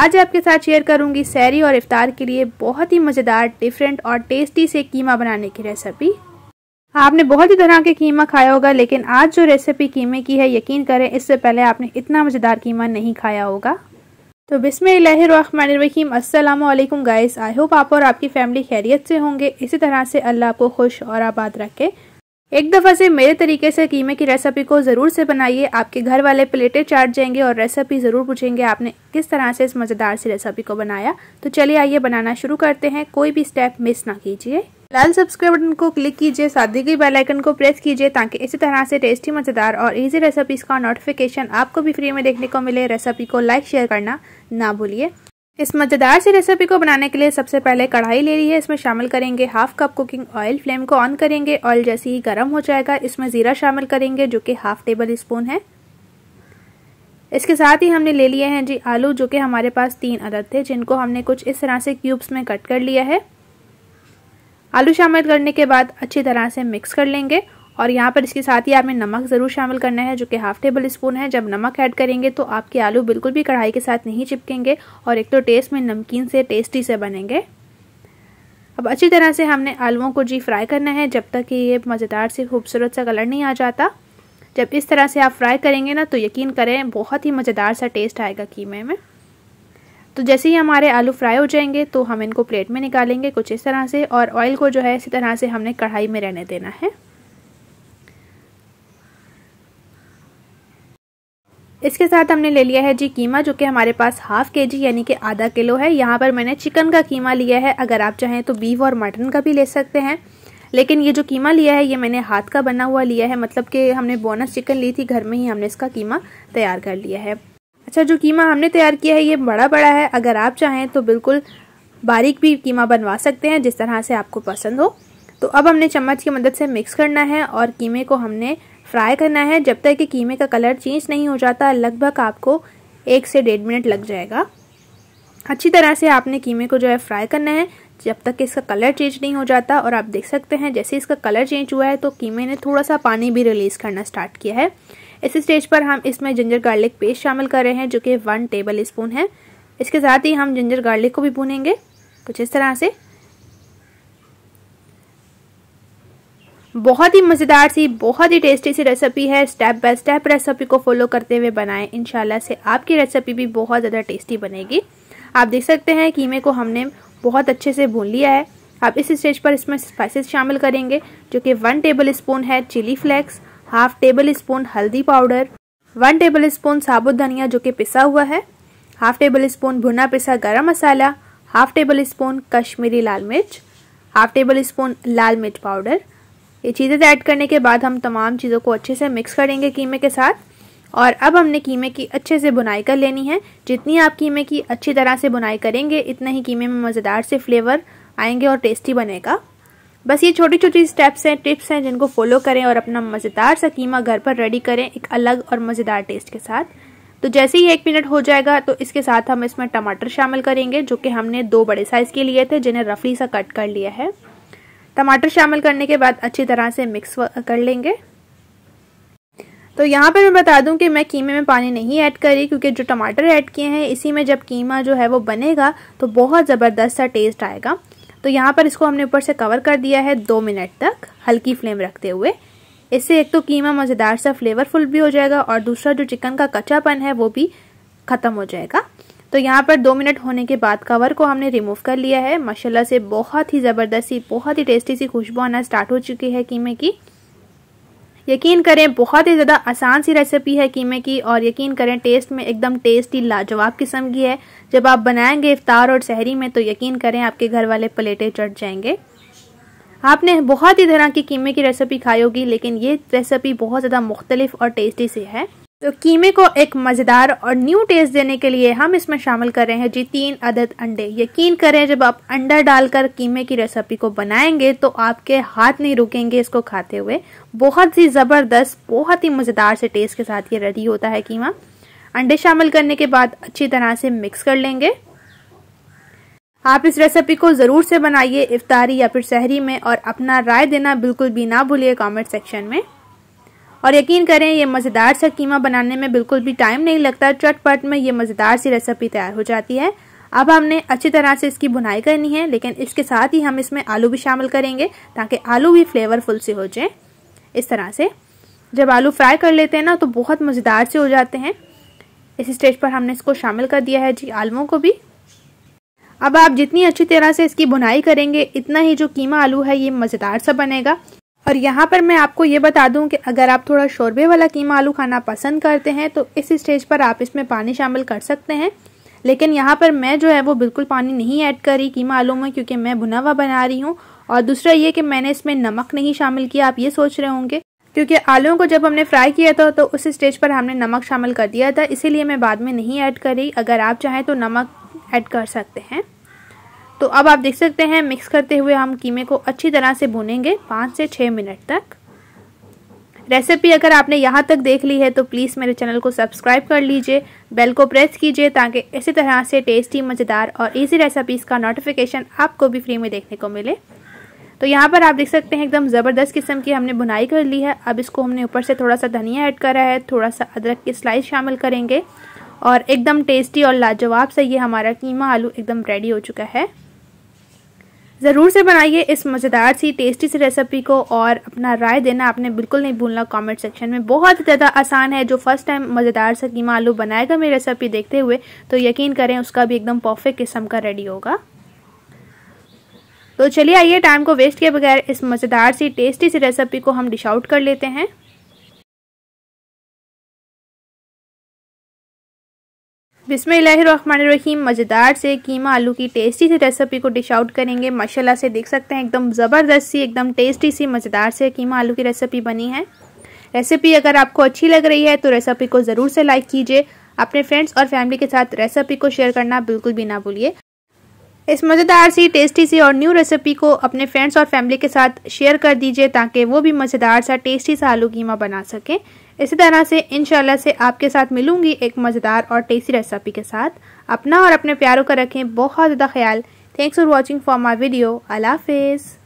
आज आपके साथ शेयर करूंगी सैरी और इफ्तार के लिए बहुत ही मज़ेदार डिफरेंट और टेस्टी से कीमा बनाने की रेसिपी आपने बहुत ही तरह के कीमा खाया होगा लेकिन आज जो रेसिपी कीमे की है यकीन करें इससे पहले आपने इतना मज़ेदार कीमा नहीं खाया होगा तो बिसमीम असलम गाइस आई होप आप और आपकी फैमिली खैरियत से होंगे इसी तरह से अल्लाह आपको खुश और आबाद रखे एक दफ़ा से मेरे तरीके से कीमे की रेसिपी को ज़रूर से बनाइए आपके घर वाले प्लेटें चाट जाएंगे और रेसिपी ज़रूर पूछेंगे आपने किस तरह से इस मज़ेदार सी रेसिपी को बनाया तो चलिए आइए बनाना शुरू करते हैं कोई भी स्टेप मिस ना कीजिए लाल सब्सक्राइब बटन को क्लिक कीजिए शादी की बेलाइकन बेल आइकन को प्रेस कीजिए ताकि इसी तरह से टेस्टी मज़ेदार और ईजी रेसिपीज़ का नोटिफिकेशन आपको भी फ्री में देखने को मिले रेसिपी को लाइक शेयर करना ना भूलिए इस मज़ेदार सी रेसिपी को बनाने के लिए सबसे पहले कढ़ाई ले ली है इसमें शामिल करेंगे half cup cooking oil flame को ऑन करेंगे ऑयल जैसे ही गर्म हो जाएगा इसमें ज़ीरा शामिल करेंगे जो कि हाफ टेबल स्पून है इसके साथ ही हमने ले लिए हैं जी आलू जो कि हमारे पास तीन अदद थे जिनको हमने कुछ इस तरह से क्यूब्स में कट कर लिया है आलू शामिल करने के बाद अच्छी तरह से मिक्स कर लेंगे और यहाँ पर इसके साथ ही आपने नमक ज़रूर शामिल करना है जो कि हाफ टेबल स्पून है जब नमक ऐड करेंगे तो आपके आलू बिल्कुल भी कढ़ाई के साथ नहीं चिपकेंगे और एक तो टेस्ट में नमकीन से टेस्टी से बनेंगे अब अच्छी तरह से हमने आलुओं को जी फ्राई करना है जब तक कि ये मज़ेदार से खूबसूरत सा कलर नहीं आ जाता जब इस तरह से आप फ्राई करेंगे ना तो यकीन करें बहुत ही मज़ेदार सा टेस्ट आएगा कीमे में तो जैसे ही हमारे आलू फ्राई हो जाएंगे तो हम इनको प्लेट में निकालेंगे कुछ इस तरह से और ऑयल को जो है इसी तरह से हमने कढ़ाई में रहने देना है इसके साथ हमने ले लिया है जी कीमा जो कि हमारे पास हाफ के जी यानी कि आधा किलो है यहाँ पर मैंने चिकन का कीमा लिया है अगर आप चाहें तो बीफ और मटन का भी ले सकते हैं लेकिन ये जो कीमा लिया है ये मैंने हाथ का बना हुआ लिया है मतलब कि हमने बोनस चिकन ली थी घर में ही हमने इसका कीमा तैयार कर लिया है अच्छा जो कीमा हमने तैयार किया है ये बड़ा बड़ा है अगर आप चाहें तो बिल्कुल बारीक भी कीमा बनवा सकते हैं जिस तरह से आपको पसंद हो तो अब हमने चम्मच की मदद से मिक्स करना है और कीमे को हमने फ्राई करना है जब तक कि कीमे का कलर चेंज नहीं हो जाता लगभग आपको एक से डेढ़ मिनट लग जाएगा अच्छी तरह से आपने कीमे को जो है फ्राई करना है जब तक इसका कलर चेंज नहीं हो जाता और आप देख सकते हैं जैसे इसका कलर चेंज हुआ है तो कीमे ने थोड़ा सा पानी भी रिलीज़ करना स्टार्ट किया है इस स्टेज पर हम इसमें जिंजर गार्लिक पेस्ट शामिल कर रहे हैं जो कि वन टेबल स्पून है इसके साथ ही हम जिंजर गार्लिक को भी भूनेंगे कुछ इस तरह से बहुत ही मज़ेदार सी बहुत ही टेस्टी सी रेसिपी है स्टेप बाय स्टेप रेसिपी को फॉलो करते हुए बनाएं इनशाला से आपकी रेसिपी भी बहुत ज़्यादा टेस्टी बनेगी आप देख सकते हैं कीमे को हमने बहुत अच्छे से भून लिया है आप इस स्टेज पर इसमें स्पाइसेस शामिल करेंगे जो कि वन टेबल स्पून है chilli flakes half tablespoon हल्दी पाउडर वन टेबल स्पून साबुत धनिया जो कि पिसा हुआ है हाफ टेबल स्पून भुना पिसा garam masala half tablespoon Kashmiri लाल मिर्च हाफ टेबल स्पून लाल मिर्च पाउडर ये चीज़ें ऐड करने के बाद हम तमाम चीज़ों को अच्छे से मिक्स करेंगे कीमे के साथ और अब हमने कीमे की अच्छे से बुनाई कर लेनी है जितनी आप कीमे की अच्छी तरह से बुनाई करेंगे इतना ही कीमे में मज़ेदार से फ्लेवर आएंगे और टेस्टी बनेगा बस ये छोटी छोटी स्टेप्स हैं टिप्स हैं जिनको फॉलो करें और अपना मज़ेदार सा कीमा घर पर रेडी करें एक अलग और मज़ेदार टेस्ट के साथ तो जैसे ही एक मिनट हो जाएगा तो इसके साथ हम इसमें टमाटर शामिल करेंगे जो कि हमने दो बड़े साइज़ के लिए थे जिन्हें रफली सा कट कर लिया है टमाटर शामिल करने के बाद अच्छी तरह से मिक्स कर लेंगे तो यहाँ पर मैं बता दूं कि मैं कीमे में पानी नहीं ऐड करी क्योंकि जो टमाटर ऐड किए हैं इसी में जब कीमा जो है वो बनेगा तो बहुत ज़बरदस्त सा टेस्ट आएगा तो यहाँ पर इसको हमने ऊपर से कवर कर दिया है दो मिनट तक हल्की फ्लेम रखते हुए इससे एक तो कीमा मज़ेदार सा फ्लेवरफुल भी हो जाएगा और दूसरा जो चिकन का कच्चापन है वो भी ख़त्म हो जाएगा तो यहाँ पर दो मिनट होने के बाद कवर को हमने रिमूव कर लिया है माशाल्लाह से बहुत ही ज़बरदस्ती बहुत ही टेस्टी सी खुशबू आना स्टार्ट हो चुकी है कीमे की यकीन करें बहुत ही ज़्यादा आसान सी रेसिपी है कीमे की और यकीन करें टेस्ट में एकदम टेस्टी लाजवाब किस्म की है जब आप बनाएंगे इफ्तार और शहरी में तो यकीन करें आपके घर वाले प्लेटें चढ़ जाएंगे आपने बहुत ही तरह की कीमे की रेसिपी खाई होगी लेकिन ये रेसिपी बहुत ज़्यादा मुख्तलिफ और टेस्टी सी है तो कीमे को एक मज़ेदार और न्यू टेस्ट देने के लिए हम इसमें शामिल कर रहे हैं जी तीन अदद अंडे यकीन करें जब आप अंडा डालकर कीमे की रेसिपी को बनाएंगे तो आपके हाथ नहीं रुकेंगे इसको खाते हुए बहुत ही ज़बरदस्त बहुत ही मज़ेदार से टेस्ट के साथ ये रेडी होता है कीमा अंडे शामिल करने के बाद अच्छी तरह से मिक्स कर लेंगे आप इस रेसिपी को ज़रूर से बनाइए इफ्तारी या फिर शहरी में और अपना राय देना बिल्कुल भी ना भूलिए कमेंट सेक्शन में और यकीन करें ये मज़ेदार सा कीमा बनाने में बिल्कुल भी टाइम नहीं लगता चटपट में ये मज़ेदार सी रेसिपी तैयार हो जाती है अब हमने अच्छी तरह से इसकी बुनाई करनी है लेकिन इसके साथ ही हम इसमें आलू भी शामिल करेंगे ताकि आलू भी फ्लेवरफुल से हो जाए इस तरह से जब आलू फ्राई कर लेते हैं ना तो बहुत मज़ेदार से हो जाते हैं इस स्टेज पर हमने इसको शामिल कर दिया है जी आलुओं को भी अब आप जितनी अच्छी तरह से इसकी बुनाई करेंगे इतना ही जो कीमा आलू है ये मज़ेदार सा बनेगा और यहाँ पर मैं आपको ये बता दूँ कि अगर आप थोड़ा शोरबे वाला कीमा आलू खाना पसंद करते हैं तो इस स्टेज पर आप इसमें पानी शामिल कर सकते हैं लेकिन यहाँ पर मैं जो है वो बिल्कुल पानी नहीं ऐड रही कीमा आलू में क्योंकि मैं भुना हुआ बना रही हूँ और दूसरा ये कि मैंने इसमें नमक नहीं शामिल किया आप ये सोच रहे होंगे क्योंकि आलूओं को जब हमने फ्राई किया था तो उस स्टेज पर हमने नमक शामिल कर दिया था इसीलिए मैं बाद में नहीं ऐड कर रही अगर आप चाहें तो नमक ऐड कर सकते हैं तो अब आप देख सकते हैं मिक्स करते हुए हम कीमे को अच्छी तरह से भुनेंगे पाँच से छः मिनट तक रेसिपी अगर आपने यहाँ तक देख ली है तो प्लीज़ मेरे चैनल को सब्सक्राइब कर लीजिए बेल को प्रेस कीजिए ताकि इसी तरह से टेस्टी मज़ेदार और इजी रेसिपीज़ का नोटिफिकेशन आपको भी फ्री में देखने को मिले तो यहाँ पर आप देख सकते हैं एकदम ज़बरदस्त किस्म की हमने बुनाई कर ली है अब इसको हमने ऊपर से थोड़ा सा धनिया ऐड करा है थोड़ा सा अदरक की स्लाइस शामिल करेंगे और एकदम टेस्टी और लाजवाब से ये हमारा कीमा आलू एकदम रेडी हो चुका है ज़रूर से बनाइए इस मज़ेदार सी टेस्टी सी रेसिपी को और अपना राय देना आपने बिल्कुल नहीं भूलना कमेंट सेक्शन में बहुत ज़्यादा आसान है जो फर्स्ट टाइम मज़ेदार सा कीमा आलू बनाएगा मेरी रेसिपी देखते हुए तो यकीन करें उसका भी एकदम परफेक्ट किस्म का रेडी होगा तो चलिए आइए टाइम को वेस्ट किए बगैर इस मज़ेदार सी टेस्टी सी रेसिपी को हम डिश आउट कर लेते हैं बिसमीम मज़ेदार से कीमा आलू की टेस्टी सी रेसिपी को डिश आउट करेंगे माशाल्लाह से देख सकते हैं एकदम ज़बरदस्त सी एकदम टेस्टी सी मज़ेदार से कीमा आलू की रेसिपी बनी है रेसिपी अगर आपको अच्छी लग रही है तो रेसिपी को ज़रूर से लाइक कीजिए अपने फ्रेंड्स और फैमिली के साथ रेसिपी को शेयर करना बिल्कुल भी ना भूलिए इस मज़ेदार सी टेस्टी सी और न्यू रेसिपी को अपने फ्रेंड्स और फैमिली के साथ शेयर कर दीजिए ताकि वो भी मज़ेदार सा टेस्टी सा आलू कीमा बना सकें इसी तरह से इन से आपके साथ मिलूंगी एक मज़ेदार और टेस्टी रेसिपी के साथ अपना और अपने प्यारों का रखें बहुत ज़्यादा ख्याल thanks for watching for my video अला